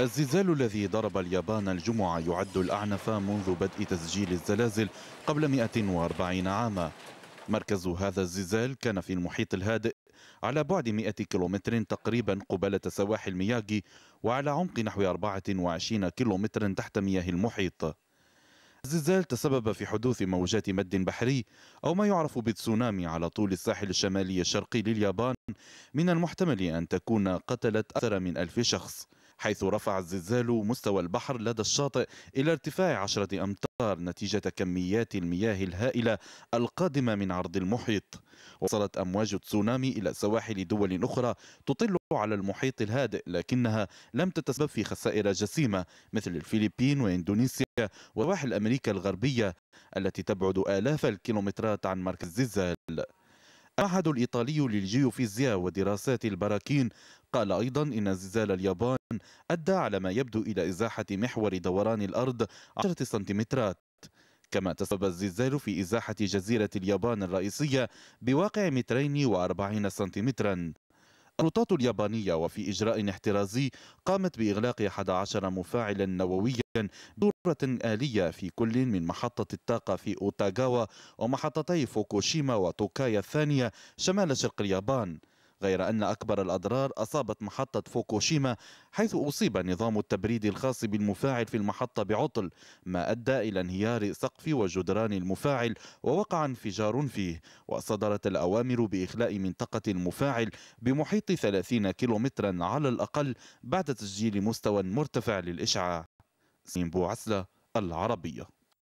الزلزال الذي ضرب اليابان الجمعة يعد الأعنف منذ بدء تسجيل الزلازل قبل 140 عاما مركز هذا الزلزال كان في المحيط الهادئ على بعد 100 كيلومتر تقريبا قبالة سواحل مياغي وعلى عمق نحو 24 كيلومترا تحت مياه المحيط الزلزال تسبب في حدوث موجات مد بحري أو ما يعرف بالتسونامي على طول الساحل الشمالي الشرقي لليابان من المحتمل أن تكون قتلت أكثر من ألف شخص حيث رفع الزلزال مستوى البحر لدى الشاطئ إلى ارتفاع عشرة أمتار نتيجة كميات المياه الهائلة القادمة من عرض المحيط وصلت أمواج تسونامي إلى سواحل دول أخرى تطل على المحيط الهادئ لكنها لم تتسبب في خسائر جسيمة مثل الفلبين وإندونيسيا وسواحل أمريكا الغربية التي تبعد آلاف الكيلومترات عن مركز الزلزال المعهد الإيطالي للجيوفيزياء ودراسات البراكين قال أيضا إن زلزال اليابان أدى على ما يبدو إلى إزاحة محور دوران الأرض 10 سنتيمترات كما تسبب الزلزال في إزاحة جزيرة اليابان الرئيسية بواقع مترين وأربعين سنتيمترا السلطات اليابانية وفي إجراء احترازي قامت بإغلاق 11 مفاعلا نوويا دورة آلية في كل من محطة الطاقة في أوتاغاوا ومحطتي فوكوشيما وتوكايا الثانية شمال شرق اليابان غير أن أكبر الأضرار أصابت محطة فوكوشيما حيث أصيب نظام التبريد الخاص بالمفاعل في المحطة بعطل ما أدى إلى انهيار سقف وجدران المفاعل ووقع انفجار فيه وصدرت الأوامر بإخلاء منطقة المفاعل بمحيط 30 كيلومترا على الأقل بعد تسجيل مستوى مرتفع للإشعاع سيمبو عسلة العربية